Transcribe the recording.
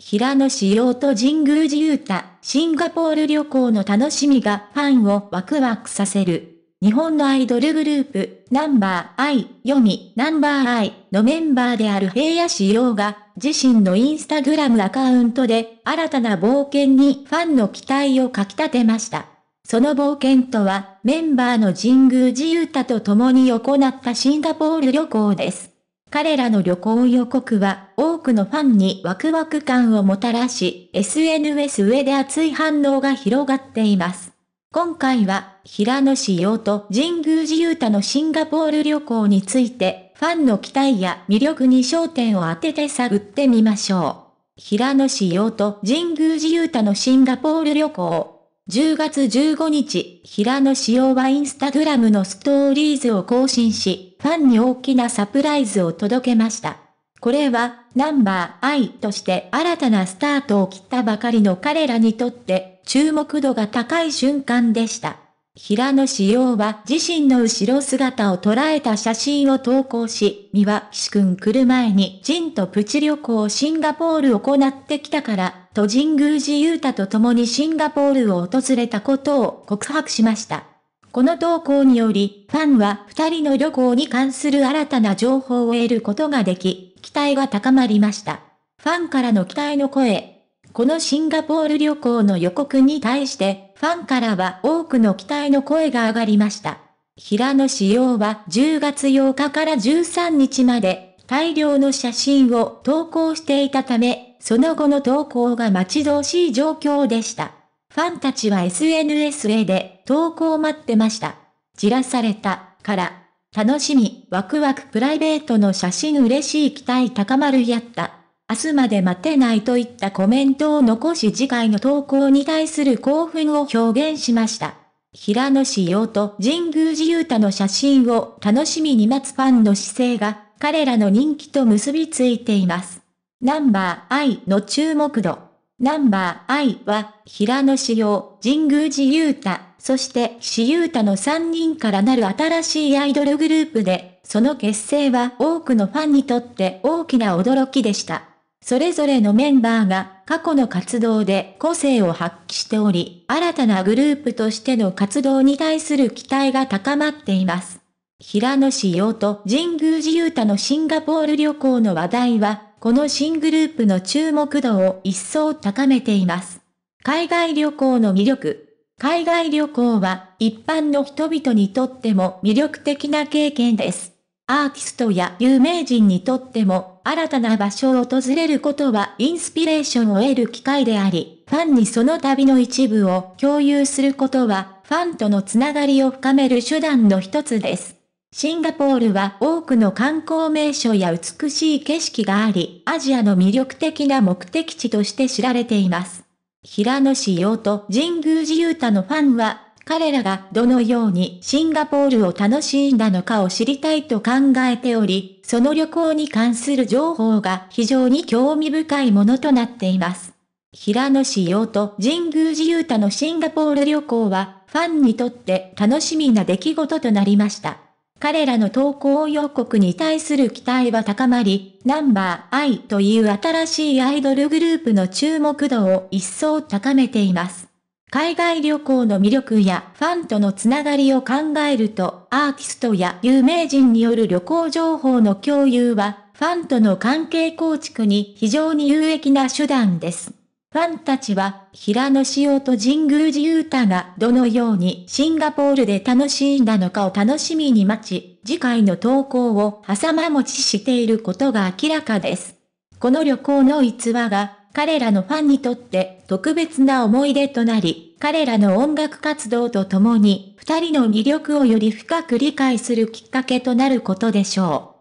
平野紫耀と神宮寺勇太、シンガポール旅行の楽しみがファンをワクワクさせる。日本のアイドルグループ、ナンバーアイ、読み、ナンバーアイのメンバーである平野紫耀が、自身のインスタグラムアカウントで、新たな冒険にファンの期待をかき立てました。その冒険とは、メンバーの神宮寺勇太と共に行ったシンガポール旅行です。彼らの旅行予告は多くのファンにワクワク感をもたらし、SNS 上で熱い反応が広がっています。今回は、平野志陽と神宮寺勇太のシンガポール旅行について、ファンの期待や魅力に焦点を当てて探ってみましょう。平野志陽と神宮寺勇太のシンガポール旅行。10月15日、平野紫耀はインスタグラムのストーリーズを更新し、ファンに大きなサプライズを届けました。これは、ナンバーイとして新たなスタートを切ったばかりの彼らにとって、注目度が高い瞬間でした。平野紫耀は自身の後ろ姿を捉えた写真を投稿し、三輪岸くん来る前にジンとプチ旅行シンガポールを行ってきたから、と神宮寺雄太と共にシンガポールを訪れたことを告白しました。この投稿により、ファンは二人の旅行に関する新たな情報を得ることができ、期待が高まりました。ファンからの期待の声、このシンガポール旅行の予告に対して、ファンからは多くの期待の声が上がりました。平野紫耀は10月8日から13日まで、大量の写真を投稿していたため、その後の投稿が待ち遠しい状況でした。ファンたちは SNS へで投稿を待ってました。散らされた、から。楽しみ、ワクワクプライベートの写真嬉しい期待高まるやった。明日まで待てないといったコメントを残し次回の投稿に対する興奮を表現しました。平野紫耀と神宮寺勇太の写真を楽しみに待つファンの姿勢が彼らの人気と結びついています。ナンバー I の注目度。ナンバー I は平野紫耀、神宮寺勇太、そして紫勇太の3人からなる新しいアイドルグループで、その結成は多くのファンにとって大きな驚きでした。それぞれのメンバーが過去の活動で個性を発揮しており、新たなグループとしての活動に対する期待が高まっています。平野志陽と神宮寺雄太のシンガポール旅行の話題は、この新グループの注目度を一層高めています。海外旅行の魅力。海外旅行は一般の人々にとっても魅力的な経験です。アーティストや有名人にとっても、新たな場所を訪れることはインスピレーションを得る機会であり、ファンにその旅の一部を共有することは、ファンとのつながりを深める手段の一つです。シンガポールは多くの観光名所や美しい景色があり、アジアの魅力的な目的地として知られています。平野市洋と神宮寺雄太のファンは、彼らがどのようにシンガポールを楽しんだのかを知りたいと考えており、その旅行に関する情報が非常に興味深いものとなっています。平野志陽と神宮寺勇太のシンガポール旅行は、ファンにとって楽しみな出来事となりました。彼らの投稿予告に対する期待は高まり、ナンバー I という新しいアイドルグループの注目度を一層高めています。海外旅行の魅力やファンとのつながりを考えると、アーティストや有名人による旅行情報の共有は、ファンとの関係構築に非常に有益な手段です。ファンたちは、平野紫耀と神宮寺勇太がどのようにシンガポールで楽しんだのかを楽しみに待ち、次回の投稿を挟ま持ちしていることが明らかです。この旅行の逸話が彼らのファンにとって特別な思い出となり、彼らの音楽活動とともに、二人の魅力をより深く理解するきっかけとなることでしょう。